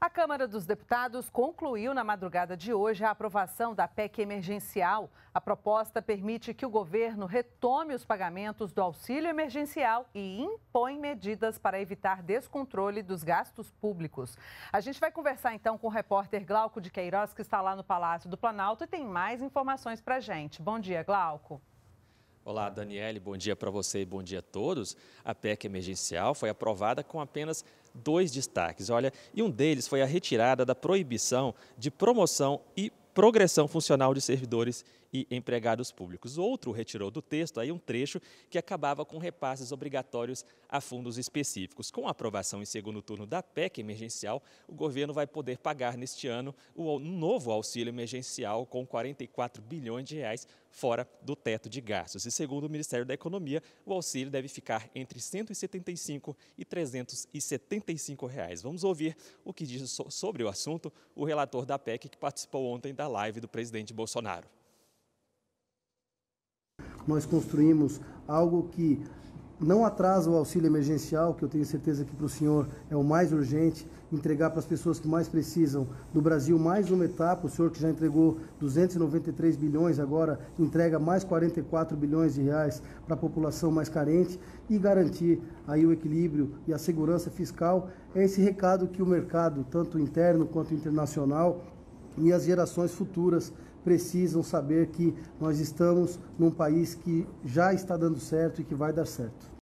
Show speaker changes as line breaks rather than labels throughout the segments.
A Câmara dos Deputados concluiu na madrugada de hoje a aprovação da PEC emergencial. A proposta permite que o governo retome os pagamentos do auxílio emergencial e impõe medidas para evitar descontrole dos gastos públicos. A gente vai conversar então com o repórter Glauco de Queiroz, que está lá no Palácio do Planalto e tem mais informações para gente. Bom dia, Glauco.
Olá, Daniele, bom dia para você e bom dia a todos. A PEC emergencial foi aprovada com apenas dois destaques, olha, e um deles foi a retirada da proibição de promoção e progressão funcional de servidores e empregados públicos. Outro retirou do texto aí um trecho que acabava com repasses obrigatórios a fundos específicos. Com a aprovação em segundo turno da PEC emergencial, o governo vai poder pagar neste ano o novo auxílio emergencial com 44 bilhões de reais fora do teto de gastos. E segundo o Ministério da Economia, o auxílio deve ficar entre 175 e 375 reais. Vamos ouvir o que diz sobre o assunto o relator da PEC que participou ontem da live do presidente Bolsonaro
nós construímos algo que não atrasa o auxílio emergencial, que eu tenho certeza que para o senhor é o mais urgente, entregar para as pessoas que mais precisam do Brasil mais uma etapa. O senhor que já entregou 293 bilhões, agora entrega mais 44 bilhões de reais para a população mais carente e garantir aí o equilíbrio e a segurança fiscal. É esse recado que o mercado, tanto interno quanto internacional, e as gerações futuras precisam saber que nós estamos num país que já está dando certo e que vai dar certo.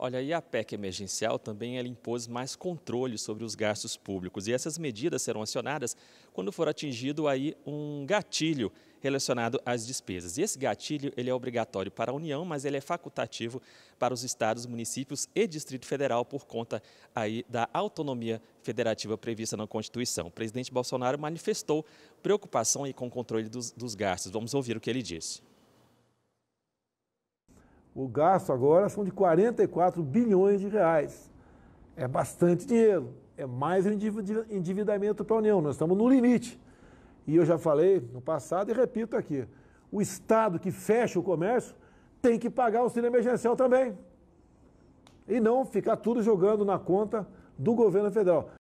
Olha, e a PEC emergencial também ela impôs mais controle sobre os gastos públicos e essas medidas serão acionadas quando for atingido aí um gatilho relacionado às despesas. E esse gatilho ele é obrigatório para a União, mas ele é facultativo para os estados, municípios e Distrito Federal por conta aí da autonomia federativa prevista na Constituição. O presidente Bolsonaro manifestou preocupação aí com o controle dos, dos gastos. Vamos ouvir o que ele disse.
O gasto agora são de 44 bilhões de reais. É bastante dinheiro. É mais endividamento para a União. Nós estamos no limite. E eu já falei no passado e repito aqui: o Estado que fecha o comércio tem que pagar o auxílio emergencial também. E não ficar tudo jogando na conta do governo federal.